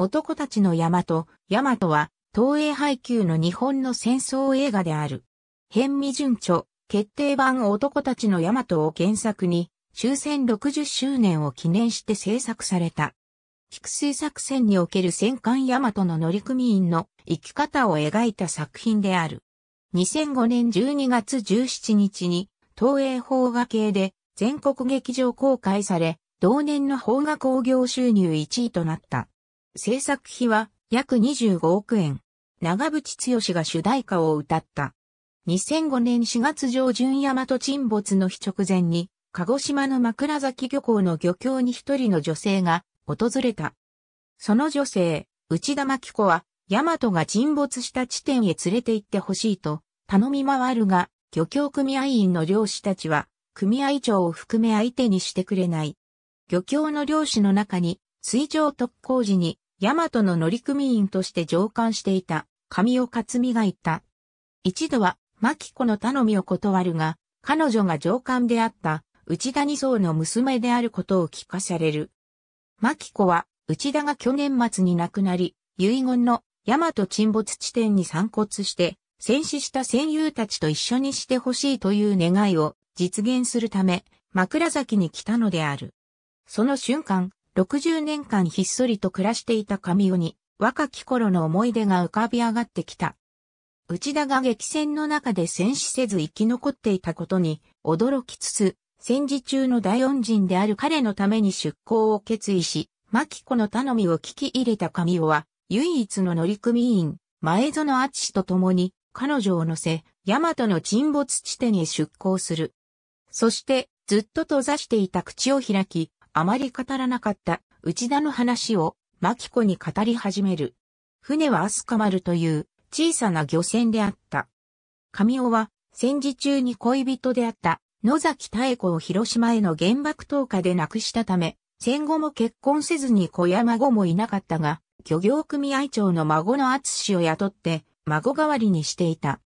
男たちの山と、山とは、東映配給の日本の戦争映画である。変未順著、決定版男たちの山とを原作に、終戦60周年を記念して制作された。菊水作戦における戦艦マトの乗組員の生き方を描いた作品である。2005年12月17日に、東映邦画系で全国劇場公開され、同年の邦画興行収入1位となった。制作費は約25億円。長渕剛が主題歌を歌った。2005年4月上旬大和沈没の日直前に、鹿児島の枕崎漁港の漁協に一人の女性が訪れた。その女性、内田真紀子は、大和が沈没した地点へ連れて行ってほしいと頼み回るが、漁協組合員の漁師たちは、組合長を含め相手にしてくれない。漁協の漁師の中に、水上特攻時に大和の乗組員として乗艦していた、神尾克美が言った。一度は、牧子の頼みを断るが、彼女が上官であった内田二層の娘であることを聞かされる。牧子は内田が去年末に亡くなり、遺言の大和沈没地点に散骨して、戦死した戦友たちと一緒にしてほしいという願いを実現するため、枕崎に来たのである。その瞬間、60年間ひっそりと暮らしていた神尾に、若き頃の思い出が浮かび上がってきた。内田が激戦の中で戦死せず生き残っていたことに、驚きつつ、戦時中の大恩人である彼のために出向を決意し、牧子の頼みを聞き入れた神尾は、唯一の乗組員、前園敦と共に、彼女を乗せ、大和の沈没地点へ出航する。そして、ずっと閉ざしていた口を開き、あまり語らなかった内田の話をマキコに語り始める。船はアスカルという小さな漁船であった。神尾は戦時中に恋人であった野崎妙子を広島への原爆投下で亡くしたため、戦後も結婚せずに子や孫もいなかったが、漁業組合長の孫の厚を雇って孫代わりにしていた。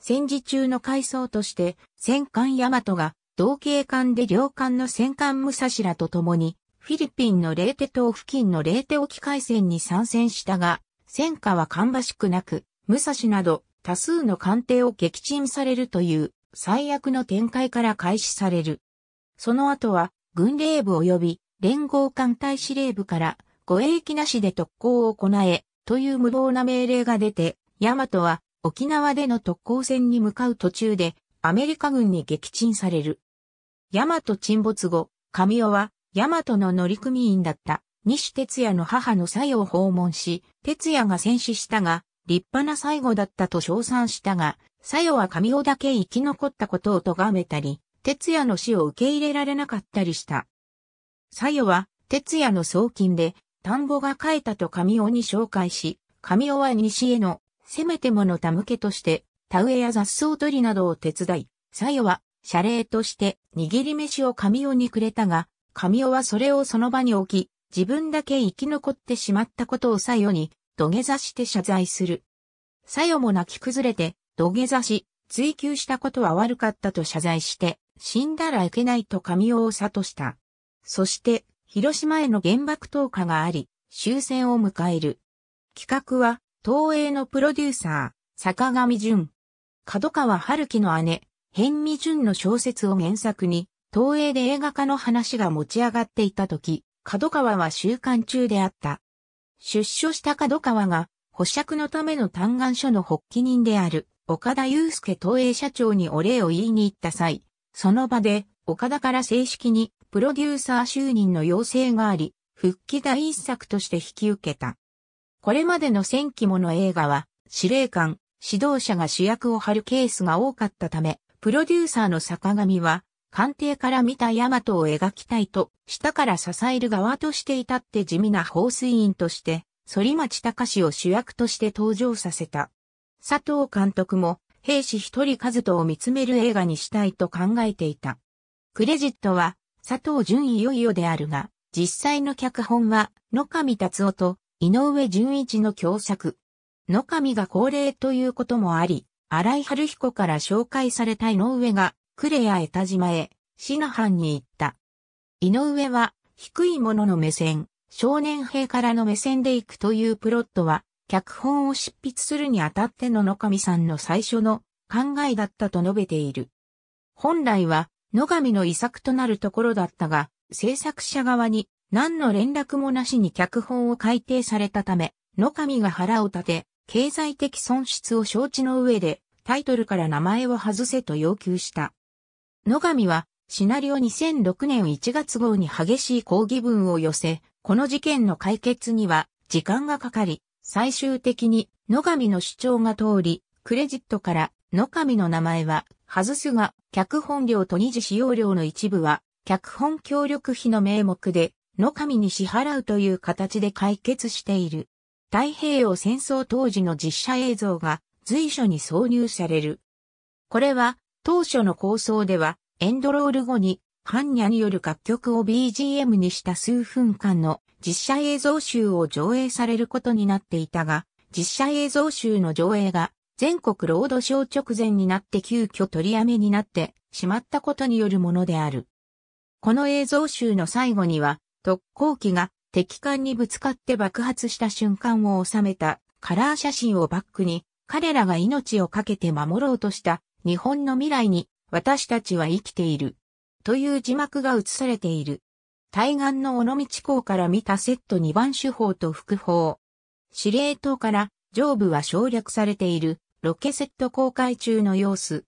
戦時中の回想として戦艦大和が同系艦で両艦の戦艦武蔵らと共に、フィリピンのレーテ島付近のレーテ沖海戦に参戦したが、戦火は芳しくなく、武蔵など多数の艦艇を撃沈されるという最悪の展開から開始される。その後は軍令部及び連合艦隊司令部から護衛機なしで特攻を行えという無謀な命令が出て、ヤマトは沖縄での特攻戦に向かう途中でアメリカ軍に撃沈される。ヤマト沈没後、神尾はヤマトの乗組員だった西哲也の母の作を訪問し、哲也が戦死したが、立派な最後だったと称賛したが、作用は神尾だけ生き残ったことを咎めたり、哲也の死を受け入れられなかったりした。作用は、哲也の送金で、田んぼが変えたと神尾に紹介し、神尾は西への、せめてもの手向けとして、田植えや雑草取りなどを手伝い、さよは、謝礼として、握り飯を神尾にくれたが、神尾はそれをその場に置き、自分だけ生き残ってしまったことをさよに、土下座して謝罪する。さよも泣き崩れて、土下座し、追求したことは悪かったと謝罪して、死んだらいけないと神尾を諭した。そして、広島への原爆投下があり、終戦を迎える。企画は、東映のプロデューサー、坂上淳、角川春樹の姉、辺美淳の小説を原作に、東映で映画化の話が持ち上がっていた時、角川は収監中であった。出所した角川が、保釈のための嘆願書の発起人である、岡田祐介東映社長にお礼を言いに行った際、その場で、岡田から正式に、プロデューサー就任の要請があり、復帰第一作として引き受けた。これまでの戦記もの映画は、司令官、指導者が主役を張るケースが多かったため、プロデューサーの坂上は、官邸から見た大和を描きたいと、下から支える側として至って地味な放水員として、反町隆を主役として登場させた。佐藤監督も、兵士一人和人を見つめる映画にしたいと考えていた。クレジットは、佐藤淳いよいよであるが、実際の脚本は、野上達夫と井上淳一の共作。野上が高齢ということもあり、荒井春彦から紹介された井上が、クレア江田島へ、シナハンに行った。井上は、低い者の目線、少年兵からの目線で行くというプロットは、脚本を執筆するにあたっての野上さんの最初の考えだったと述べている。本来は、野上の遺作となるところだったが、制作者側に何の連絡もなしに脚本を改定されたため、野上が腹を立て、経済的損失を承知の上で、タイトルから名前を外せと要求した。野上は、シナリオ2006年1月号に激しい抗議文を寄せ、この事件の解決には時間がかかり、最終的に野上の主張が通り、クレジットから野上の名前は外すが、脚本料と二次使用料の一部は、脚本協力費の名目で野上に支払うという形で解決している。太平洋戦争当時の実写映像が随所に挿入される。これは当初の構想ではエンドロール後にハンニャによる楽曲を BGM にした数分間の実写映像集を上映されることになっていたが、実写映像集の上映が全国ロードショー直前になって急遽取りやめになってしまったことによるものである。この映像集の最後には特攻機が敵艦にぶつかって爆発した瞬間を収めたカラー写真をバックに彼らが命を懸けて守ろうとした日本の未来に私たちは生きているという字幕が映されている。対岸の尾道港から見たセット2番手法と副法。司令塔から上部は省略されているロケセット公開中の様子。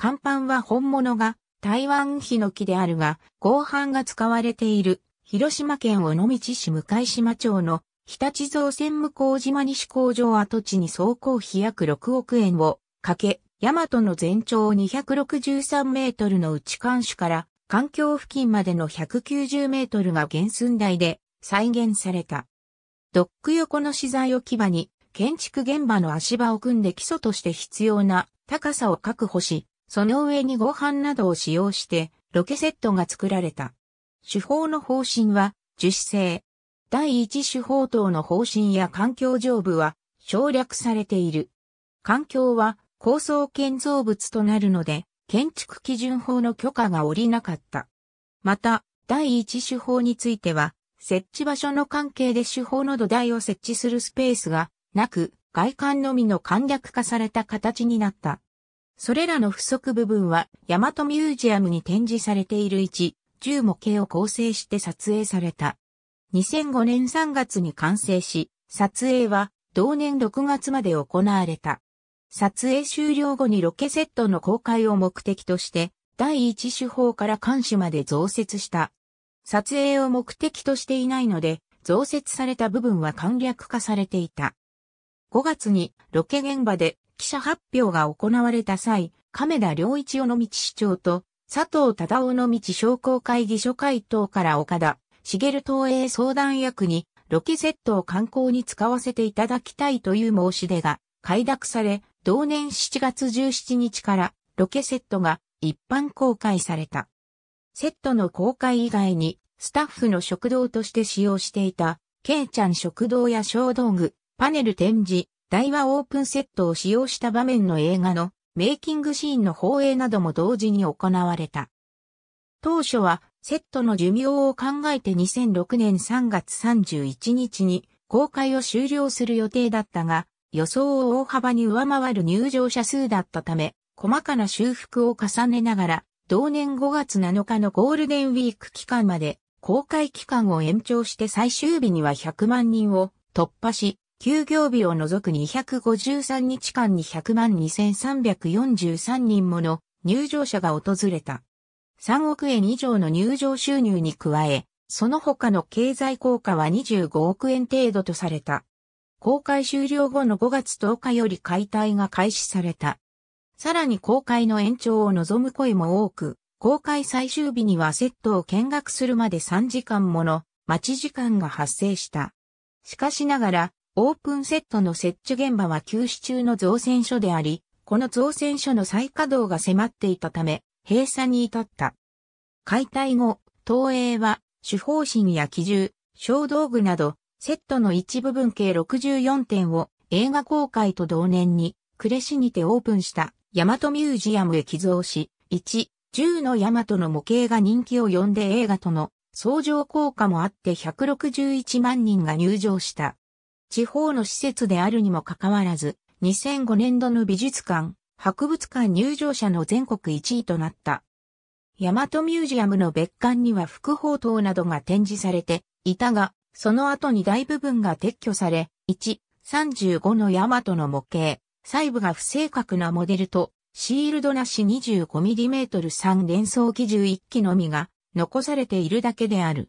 甲板は本物が台湾日の木であるが、合板が使われている広島県尾道市向島町の日立造船向島西工場跡地に総工費約6億円をかけ、大和の全長263メートルの内艦首から環境付近までの190メートルが原寸大で再現された。ドック横の資材置き場に建築現場の足場を組んで基礎として必要な高さを確保し、その上に合板などを使用してロケセットが作られた。手法の方針は、樹脂製。第一手法等の方針や環境上部は省略されている。環境は構想建造物となるので、建築基準法の許可が下りなかった。また、第一手法については、設置場所の関係で手法の土台を設置するスペースがなく、外観のみの簡略化された形になった。それらの不足部分は、大和ミュージアムに展示されている1、10模型を構成して撮影された。2005年3月に完成し、撮影は同年6月まで行われた。撮影終了後にロケセットの公開を目的として、第一手法から監視まで増設した。撮影を目的としていないので、増設された部分は簡略化されていた。5月にロケ現場で記者発表が行われた際、亀田良一尾道市長と佐藤忠夫の道商工会議所会頭から岡田、茂東映相談役に、ロケセットを観光に使わせていただきたいという申し出が、快諾され、同年7月17日から、ロケセットが一般公開された。セットの公開以外に、スタッフの食堂として使用していた、ケイちゃん食堂や小道具、パネル展示、台湾オープンセットを使用した場面の映画のメイキングシーンの放映なども同時に行われた。当初はセットの寿命を考えて2006年3月31日に公開を終了する予定だったが、予想を大幅に上回る入場者数だったため、細かな修復を重ねながら、同年5月7日のゴールデンウィーク期間まで公開期間を延長して最終日には100万人を突破し、休業日を除く253日間に100万2343人もの入場者が訪れた。3億円以上の入場収入に加え、その他の経済効果は25億円程度とされた。公開終了後の5月10日より解体が開始された。さらに公開の延長を望む声も多く、公開最終日にはセットを見学するまで3時間もの待ち時間が発生した。しかしながら、オープンセットの設置現場は休止中の造船所であり、この造船所の再稼働が迫っていたため、閉鎖に至った。解体後、東映は、主方針や機銃、小道具など、セットの一部分計64点を映画公開と同年に、呉市にてオープンした大和ミュージアムへ寄贈し、1、10の大和の模型が人気を呼んで映画との相乗効果もあって161万人が入場した。地方の施設であるにもかかわらず、2005年度の美術館、博物館入場者の全国1位となった。大和ミュージアムの別館には副宝刀などが展示されていたが、その後に大部分が撤去され、1、35の大和の模型、細部が不正確なモデルと、シールドなし 25mm3 連装機11機のみが残されているだけである。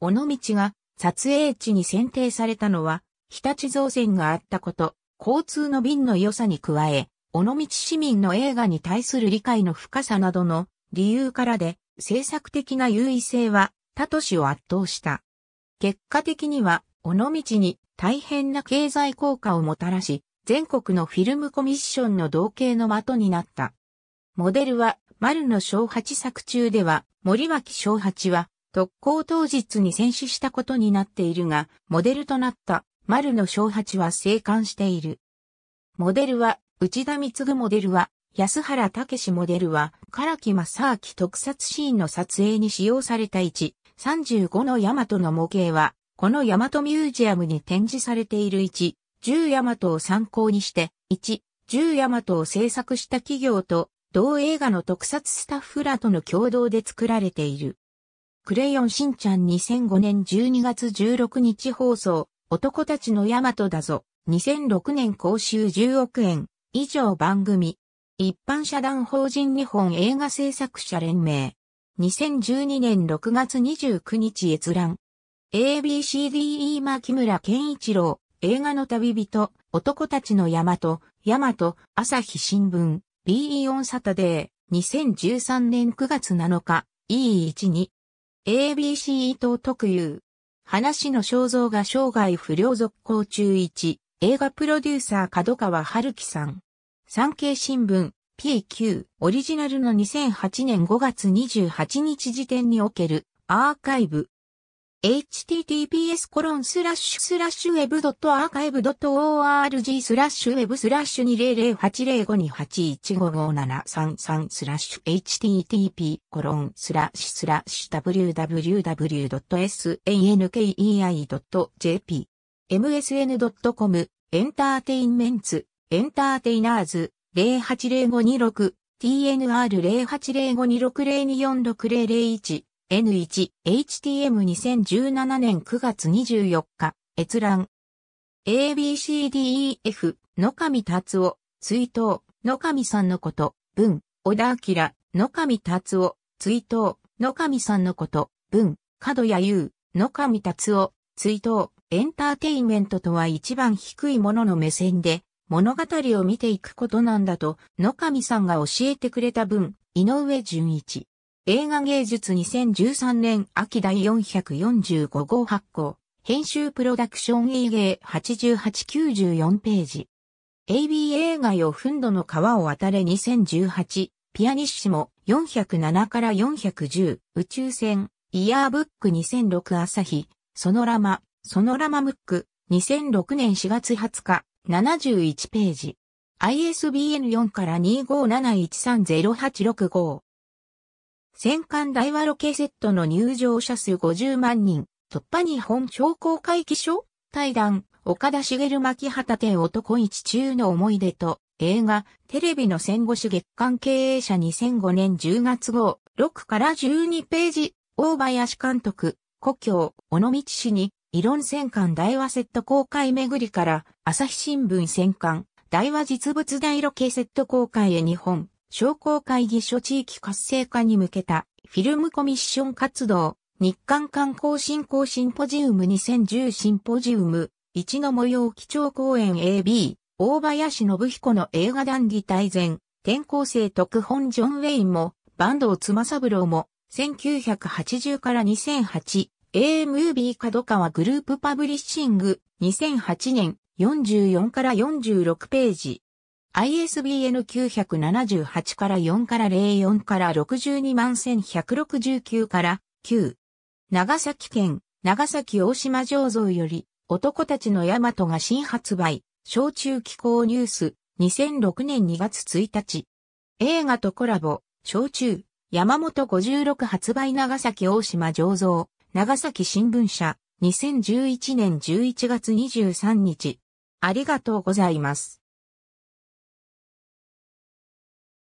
尾道が撮影地に選定されたのは、日立造船があったこと、交通の便の良さに加え、尾道市民の映画に対する理解の深さなどの理由からで、政策的な優位性は他都市を圧倒した。結果的には、尾道に大変な経済効果をもたらし、全国のフィルムコミッションの同型の的になった。モデルは、丸の小八作中では、森脇小八は、特攻当日に戦死したことになっているが、モデルとなった丸の小八は生還している。モデルは、内田光モデルは、安原武モデルは、唐木正明特撮シーンの撮影に使用された1、35のヤマトの模型は、このヤマトミュージアムに展示されている1、10ヤマトを参考にして、1、10ヤマトを制作した企業と、同映画の特撮スタッフらとの共同で作られている。クレヨンしんちゃん2005年12月16日放送、男たちのヤマトだぞ。2006年公衆10億円以上番組。一般社団法人日本映画制作者連盟。2012年6月29日閲覧。ABCDE 牧村健一郎、映画の旅人、男たちの大和、大和、朝日新聞、BE オンサタデー、2013年9月7日、E12。ABC 伊藤特有、話の肖像が生涯不良続行中1、映画プロデューサー角川春樹さん。産経新聞、PQ、オリジナルの2008年5月28日時点における、アーカイブ、https コロンスラッシュスラッシュウェブドットアーカイブドット org スラッシュウェブスラッシュ2008052815573スラッシュ http コロンスラッシュスラッシュ www.sankei.jp msn.com エンターテインメンツエンターテイナーズ 080526tnr08052602460001 N1、HTM2017 年9月24日、閲覧。ABCDEF、野上達夫、追悼、野上さんのこと、文、小田明、野上達夫、追悼、野上さんのこと、文、角谷優、野上達夫、追悼、エンターテインメントとは一番低いものの目線で、物語を見ていくことなんだと、野上さんが教えてくれた文、井上淳一。映画芸術2013年秋第445号発行。編集プロダクション E 芸8894ページ。AB 映画よフンドの川を渡れ2018。ピアニッシモ407から410。宇宙船。イヤーブック2006朝日。ソノラマ。ソノラマムック。2006年4月20日。71ページ。ISBN4 から257130865。戦艦大和ロケセットの入場者数50万人、突破日本商工会議所対談、岡田茂巻畑店男一中の思い出と、映画、テレビの戦後史月間経営者2005年10月号、6から12ページ、大林監督、故郷、尾道市に、異論戦艦大和セット公開巡りから、朝日新聞戦艦、大和実物大ロケセット公開へ日本、商工会議所地域活性化に向けたフィルムコミッション活動、日韓観光振興シンポジウム2010シンポジウム、一の模様基調公演 AB、大林信彦の映画談義大全、転校生特本ジョン・ウェインも、坂東妻三郎も、1980から2008、A ムービー角川グループパブリッシング、2008年、44から46ページ。ISBN 978から4から04から62万1169から9。長崎県、長崎大島醸造より、男たちの大和が新発売、小中気候ニュース、2006年2月1日。映画とコラボ、小中、山本56発売長崎大島醸造、長崎新聞社、2011年11月23日。ありがとうございます。